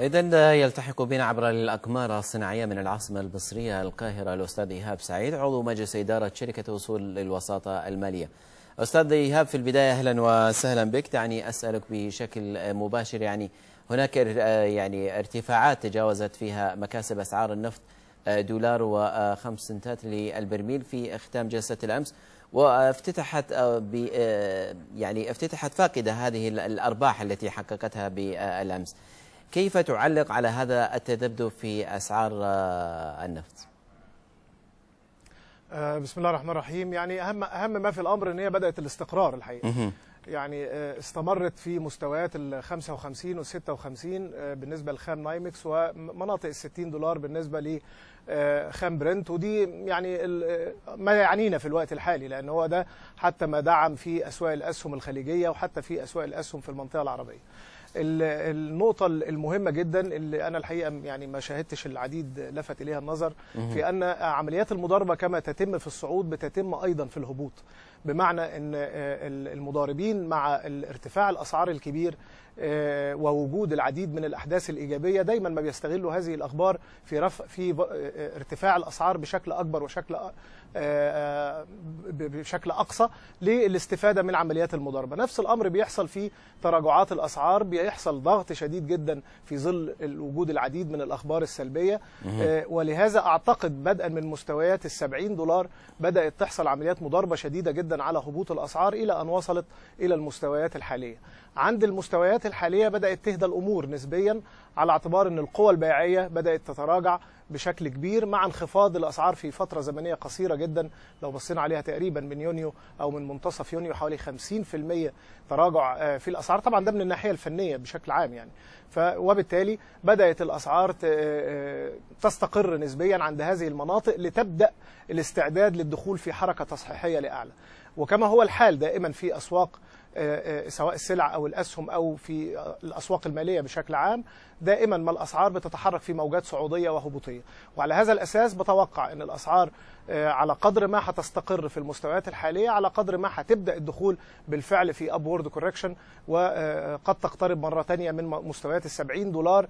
إذا يلتحق بنا عبر الأقمار الصناعية من العاصمة المصرية القاهرة الأستاذ إيهاب سعيد عضو مجلس إدارة شركة وصول للوساطة المالية. أستاذ إيهاب في البداية أهلا وسهلا بك دعني أسألك بشكل مباشر يعني هناك يعني ارتفاعات تجاوزت فيها مكاسب أسعار النفط آه، دولار وخمس سنتات للبرميل في ختام جلسة الأمس وافتتحت آه، آه، يعني افتتحت فاقدة هذه الأرباح التي حققتها بالأمس. كيف تعلق على هذا التذبذب في أسعار آه، النفط؟ آه، بسم الله الرحمن الرحيم يعني أهم, أهم ما في الأمر أن هي بدأت الاستقرار الحقيقة يعني آه، استمرت في مستويات ال 55 و 56 بالنسبه لخام نايمكس ومناطق ال 60 دولار بالنسبه لخام برنت ودي يعني ما يعنينا في الوقت الحالي لان هو ده حتى ما دعم في اسواق الاسهم الخليجيه وحتى في اسواق الاسهم في المنطقه العربيه. النقطه المهمه جدا اللي انا الحقيقه يعني ما شاهدتش العديد لفت اليها النظر في ان عمليات المضاربه كما تتم في الصعود بتتم ايضا في الهبوط بمعنى ان آه، المضاربين مع ارتفاع الاسعار الكبير آه، ووجود العديد من الاحداث الايجابيه دايما ما بيستغلوا هذه الاخبار في رفع في آه، ارتفاع الاسعار بشكل اكبر وشكل بشكل اقصى للاستفاده من عمليات المضاربه نفس الامر بيحصل في تراجعات الاسعار بيحصل ضغط شديد جدا في ظل وجود العديد من الاخبار السلبيه آه، ولهذا اعتقد بدءا من مستويات ال70 دولار بدات تحصل عمليات مضاربه شديده جدا على هبوط الاسعار الى ان وصلت الى المستويات الحاليه عند المستويات الحاليه بدات تهدى الامور نسبيا على اعتبار ان القوى البيعيه بدات تتراجع بشكل كبير مع انخفاض الاسعار في فتره زمنيه قصيره جدا لو بصينا عليها تقريبا من يونيو او من منتصف يونيو حوالي 50% تراجع آه، في الاسعار طبعا ده من الناحيه الفنيه بشكل عام يعني ف وبالتالي بدات الاسعار آه، آه، تستقر نسبيا عند هذه المناطق لتبدا الاستعداد للدخول في حركه تصحيحيه لاعلى وكما هو الحال دائما في اسواق آه، آه، سواء السلع او الاسهم او في الاسواق الماليه بشكل عام دائما ما الاسعار بتتحرك في موجات صعوديه وهبوطيه وعلى هذا الاساس بتوقع ان الاسعار آه، على قدر ما هتستقر في المستويات الحاليه على قدر ما هتبدا الدخول بالفعل في ابورد كوركشن وقد تقترب مره ثانيه من مستويات ال 70 دولار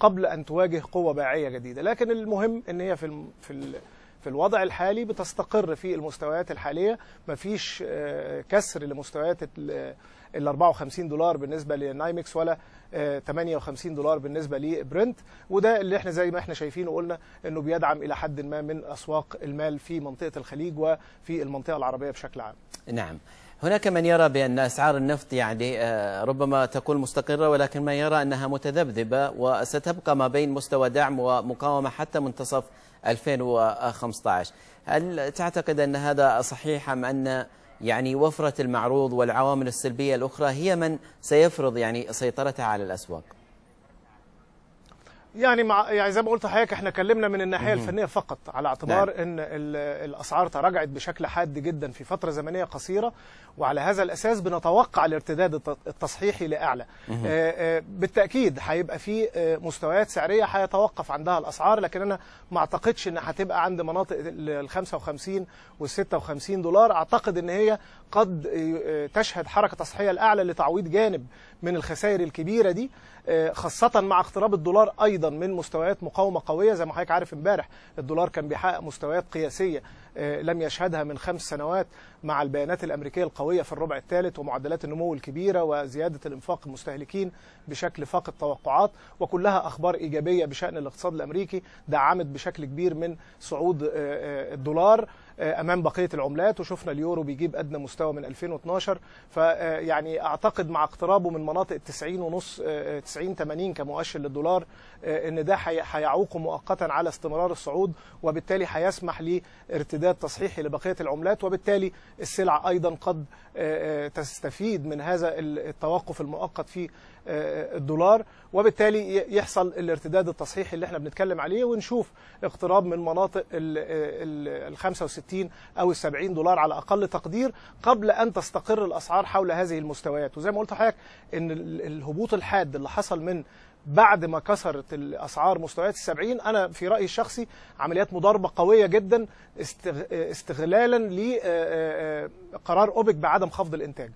قبل ان تواجه قوه بائعيه جديده لكن المهم ان هي في في في الوضع الحالي بتستقر في المستويات الحاليه مفيش آه، كسر لمستويات ال 54 آه، دولار بالنسبه لنايمكس ولا 58 آه، دولار بالنسبه لبرنت وده اللي احنا زي ما احنا شايفين وقلنا انه بيدعم الى حد ما من اسواق المال في منطقه الخليج وفي المنطقه العربيه بشكل عام. نعم. هناك من يرى بأن أسعار النفط يعني ربما تكون مستقرة ولكن من يرى أنها متذبذبة وستبقى ما بين مستوى دعم ومقاومة حتى منتصف 2015 هل تعتقد أن هذا صحيح أم أن يعني وفرة المعروض والعوامل السلبية الأخرى هي من سيفرض يعني سيطرتها على الأسواق يعني مع يعني زي ما قلت لحضرتك احنا اتكلمنا من الناحيه الفنيه فقط على اعتبار نعم. ان الاسعار تراجعت بشكل حاد جدا في فتره زمنيه قصيره وعلى هذا الاساس بنتوقع الارتداد التصحيحي لاعلى آه، آه، بالتاكيد هيبقى في آه، مستويات سعريه هيتوقف عندها الاسعار لكن انا ما اعتقدش ان هتبقى عند مناطق ال 55 وال 56 دولار اعتقد ان هي قد تشهد حركه تصحيحيه لاعلى لتعويض جانب من الخسائر الكبيره دي خاصه مع اقتراب الدولار ايضا من مستويات مقاومه قويه زي ما حضرتك عارف امبارح الدولار كان بيحقق مستويات قياسيه آه، لم يشهدها من خمس سنوات مع البيانات الأمريكية القوية في الربع الثالث ومعدلات النمو الكبيرة وزيادة الإنفاق المستهلكين بشكل فاق التوقعات وكلها أخبار إيجابية بشأن الاقتصاد الأمريكي دعمت بشكل كبير من صعود آه، آه، الدولار امام بقيه العملات وشفنا اليورو بيجيب ادنى مستوى من 2012 فيعني اعتقد مع اقترابه من مناطق 90 ونص 90 80 كمؤشر للدولار ان ده هيعوق مؤقتا على استمرار الصعود وبالتالي هيسمح لارتداء إعداد تصحيحي لبقية العملات وبالتالي السلع أيضا قد آه، آه، تستفيد من هذا التوقف المؤقت في آه، الدولار وبالتالي يحصل الارتداد التصحيحي اللي احنا بنتكلم عليه ونشوف اقتراب من مناطق ال 65 أو ال 70 دولار على أقل تقدير قبل أن تستقر الأسعار حول هذه المستويات وزي ما قلت لحضرتك إن الهبوط الحاد اللي حصل من بعد ما كسرت الاسعار مستويات السبعين انا في رايي الشخصي عمليات مضاربه قويه جدا استغلالا لقرار اوبك بعدم خفض الانتاج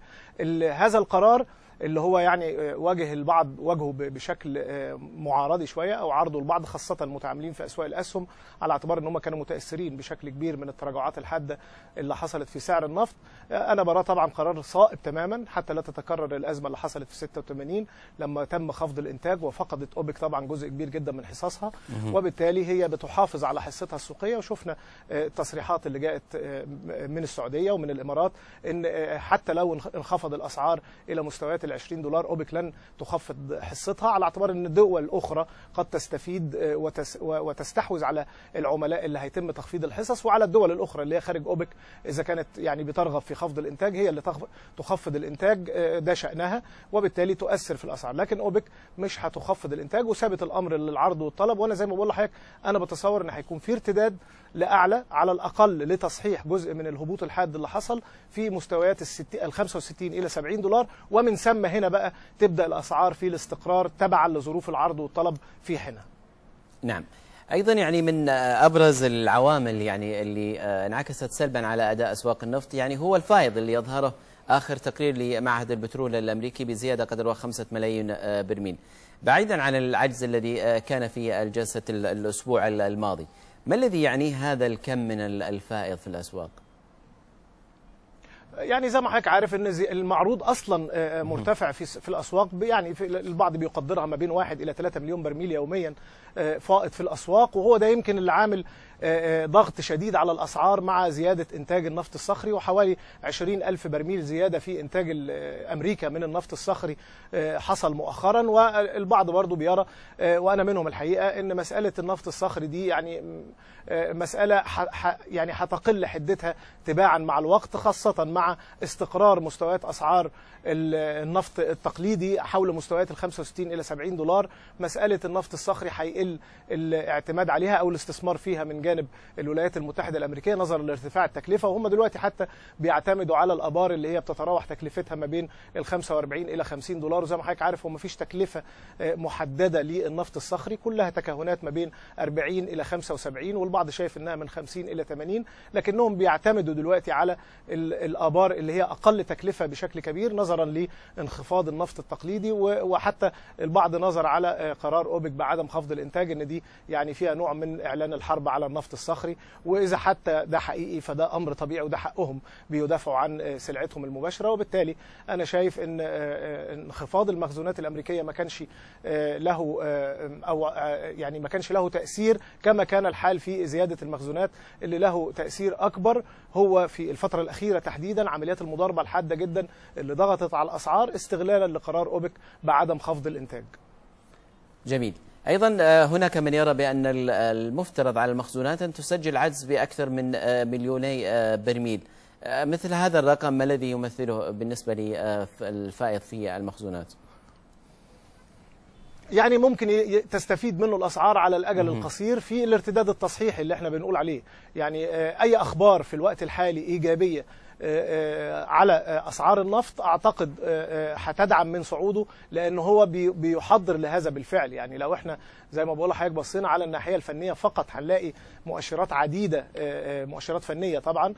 هذا القرار اللي هو يعني آه، واجه البعض واجهه بشكل آه، معارضي شويه او عرضه البعض خاصه المتعاملين في اسواق الاسهم على اعتبار ان هم كانوا متاثرين بشكل كبير من التراجعات الحاده اللي حصلت في سعر النفط آه، انا براه طبعا قرار صائب تماما حتى لا تتكرر الازمه اللي حصلت في 86 لما تم خفض الانتاج وفقدت اوبك طبعا جزء كبير جدا من حصصها وبالتالي هي بتحافظ على حصتها السوقيه وشفنا التصريحات اللي جاءت من السعوديه ومن الامارات ان حتى لو انخفض الاسعار الى مستويات ال 20 دولار اوبك لن تخفض حصتها على اعتبار ان دول اخرى قد تستفيد آه، وتستحوذ على العملاء اللي هيتم تخفيض الحصص وعلى الدول الاخرى اللي هي خارج اوبك اذا كانت يعني بترغب في خفض الانتاج هي اللي تخفض الانتاج آه، ده شانها وبالتالي تؤثر في الاسعار لكن اوبك مش هتخفض الانتاج وثابت الامر للعرض والطلب وانا زي ما بقول لحضرتك انا بتصور ان هيكون في ارتداد لاعلى على الاقل لتصحيح جزء من الهبوط الحاد اللي حصل في مستويات ال 65 الى 70 دولار ومن ثم لما هنا بقى تبدا الاسعار في الاستقرار تبعا لظروف العرض والطلب في هنا نعم ايضا يعني من ابرز العوامل يعني اللي انعكست سلبا على اداء اسواق النفط يعني هو الفائض اللي يظهره اخر تقرير لمعهد البترول الامريكي بزياده قدرها 5 ملايين برميل بعيدا عن العجز الذي كان في الجلسه الاسبوع الماضي ما الذي يعنيه هذا الكم من الفائض في الاسواق يعني زي ما حضرتك عارف ان المعروض اصلا آه، آه، مرتفع في في الاسواق يعني في البعض بيقدرها ما بين 1 الى 3 مليون برميل يوميا آه، فائض في الاسواق وهو ده يمكن اللي عامل ضغط شديد على الاسعار مع زياده انتاج النفط الصخري وحوالي 20 الف برميل زياده في انتاج امريكا من النفط الصخري حصل مؤخرا والبعض برضه بيرى وانا منهم الحقيقه ان مساله النفط الصخري دي يعني مساله يعني هتقل حدتها تباعا مع الوقت خاصه مع استقرار مستويات اسعار النفط التقليدي حول مستويات ال 65 الى 70 دولار مساله النفط الصخري هيقل الاعتماد عليها او الاستثمار فيها من جانب الولايات المتحده الامريكيه نظرا لارتفاع التكلفه وهم دلوقتي حتى بيعتمدوا على الابار اللي هي بتتراوح تكلفتها ما بين ال 45 الى 50 دولار وزي ما حضرتك عارف هو ما فيش تكلفه آه، محدده للنفط الصخري كلها تكهنات ما بين 40 الى 75 والبعض شايف انها من 50 الى 80 لكنهم بيعتمدوا دلوقتي على الابار الكبار اللي هي اقل تكلفه بشكل كبير نظرا لانخفاض النفط التقليدي وحتى البعض نظر على آه، قرار اوبك بعدم خفض الانتاج ان دي يعني فيها نوع من اعلان الحرب على النفط الصخري واذا حتى ده حقيقي فده امر طبيعي وده حقهم بيدافعوا عن آه، سلعتهم المباشره وبالتالي انا شايف ان آه، انخفاض المخزونات الامريكيه ما كانش له او يعني ما كانش له تاثير كما كان الحال في زياده المخزونات اللي له تاثير اكبر هو في الفتره الاخيره تحديدا جدا عمليات المضاربه الحاده جدا اللي ضغطت على الاسعار استغلالا لقرار اوبك بعدم خفض الانتاج. جميل. ايضا آه، هناك من يرى بان المفترض على المخزونات ان تسجل عجز باكثر من آه، مليوني آه، برميل. مثل هذا الرقم ما الذي يمثله بالنسبه للفائض في المخزونات؟ يعني ممكن تستفيد منه الاسعار على الاجل القصير في الارتداد التصحيحي اللي احنا بنقول عليه يعني اي اخبار في الوقت الحالي ايجابيه على اسعار النفط اعتقد آه، آه، هتدعم من صعوده لان هو بيحضر لهذا بالفعل يعني لو احنا زي ما بقول لحضرتك بصينا على الناحيه الفنيه فقط هنلاقي مؤشرات عديده آه، مؤشرات فنيه طبعا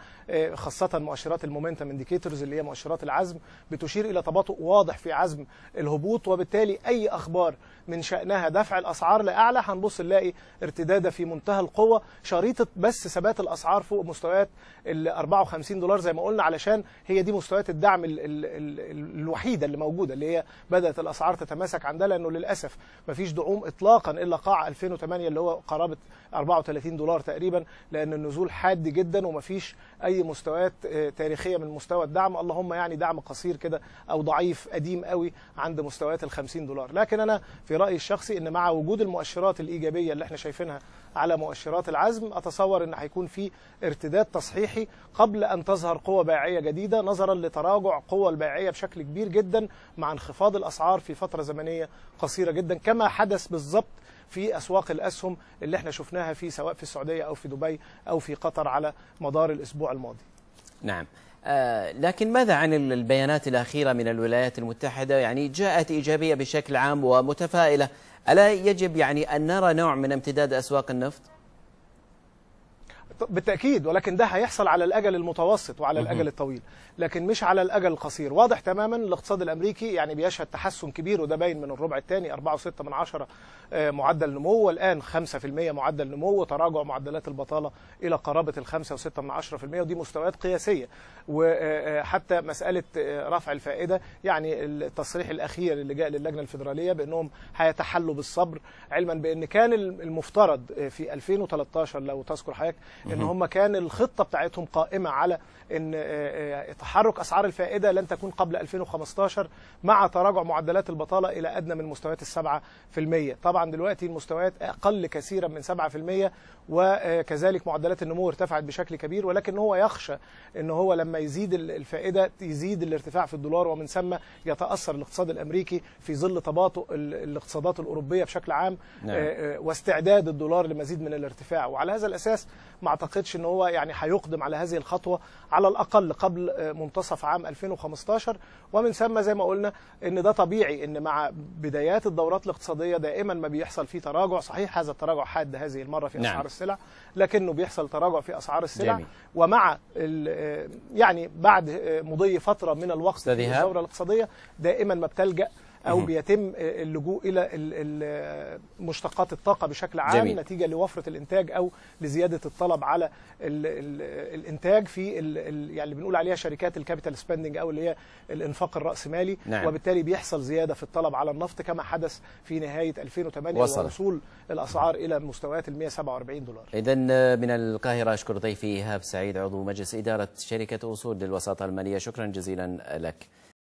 خاصه مؤشرات المومنتم انديكيتورز اللي هي مؤشرات العزم بتشير الى تباطؤ واضح في عزم الهبوط وبالتالي اي اخبار من شانها دفع الاسعار لاعلى هنبص نلاقي ارتداده في منتهى القوه شريطه بس ثبات الاسعار فوق مستويات ال 54 دولار زي ما قلنا قلنا علشان هي دي مستويات الدعم الـ الـ الـ الوحيده اللي موجوده اللي هي بدات الاسعار تتماسك عندها لانه للاسف ما فيش دعوم اطلاقا الا قاع 2008 اللي هو قرابه 34 دولار تقريبا لان النزول حاد جدا وما فيش اي مستويات آه، تاريخيه من مستوى الدعم اللهم يعني دعم قصير كده او ضعيف قديم قوي عند مستويات ال 50 دولار لكن انا في رايي الشخصي ان مع وجود المؤشرات الايجابيه اللي احنا شايفينها على مؤشرات العزم أتصور أن هيكون في ارتداد تصحيحي قبل أن تظهر قوة بائعية جديدة نظرا لتراجع قوة البائعية بشكل كبير جدا مع انخفاض الأسعار في فترة زمنية قصيرة جدا كما حدث بالظبط في اسواق الاسهم اللي احنا شفناها في سواء في السعوديه او في دبي او في قطر على مدار الاسبوع الماضي. نعم. آه، لكن ماذا عن البيانات الاخيره من الولايات المتحده؟ يعني جاءت ايجابيه بشكل عام ومتفائله ألا يجب يعني أن نرى نوع من امتداد أسواق النفط؟ بالتأكيد ولكن ده هيحصل على الأجل المتوسط وعلى الأجل الطويل لكن مش على الأجل القصير واضح تماما الاقتصاد الأمريكي يعني بيشهد تحسن كبير وده باين من الربع الثاني 4.6 من عشرة آه، معدل نمو والآن 5% معدل نمو وتراجع معدلات البطالة إلى ال 5.6 من عشرة في المية ودي مستويات قياسية وحتى آه، آه، مسألة رفع الفائدة يعني التصريح الأخير اللي جاء للجنة الفدراليه بأنهم هيتحلوا بالصبر علما بأن كان المفترض في 2013 لو تذكر حضرتك ان هم كان الخطه بتاعتهم قائمه على ان آه، آه، تحرك اسعار الفائده لن تكون قبل 2015 مع تراجع معدلات البطاله الى ادنى من مستويات السبعة في المية طبعا دلوقتي المستويات اقل كثيرا من سبعة في المية وكذلك معدلات النمو ارتفعت بشكل كبير ولكن هو يخشى ان هو لما يزيد الفائده يزيد الارتفاع في الدولار ومن ثم يتاثر الاقتصاد الامريكي في ظل تباطؤ الاقتصادات الاوروبيه بشكل عام نعم. آه، واستعداد الدولار لمزيد من الارتفاع وعلى هذا الاساس مع اعتقدش ان هو يعني هيقدم على هذه الخطوه على الاقل قبل آه، منتصف عام 2015 ومن ثم زي ما قلنا ان ده طبيعي ان مع بدايات الدورات الاقتصاديه دائما ما بيحصل فيه تراجع صحيح هذا التراجع حاد هذه المره في اسعار نعم. السلع لكنه بيحصل تراجع في اسعار السلع جميل. ومع آه، يعني بعد آه، مضي فتره من الوقت في الدوره الاقتصاديه دائما ما بتلجا او بيتم اللجوء الى مشتقات الطاقه بشكل عام جميل. نتيجه لوفره الانتاج او لزياده الطلب على الـ الـ الانتاج في الـ الـ يعني اللي بنقول عليها شركات الكابيتال سبيندنج او اللي هي الانفاق الراسمالي نعم. وبالتالي بيحصل زياده في الطلب على النفط كما حدث في نهايه 2008 وصل. ووصول الاسعار الى مستويات ال 147 دولار اذا من القاهره اشكر ضيفي ايهاب سعيد عضو مجلس اداره شركه اصول للوساطه الماليه شكرا جزيلا لك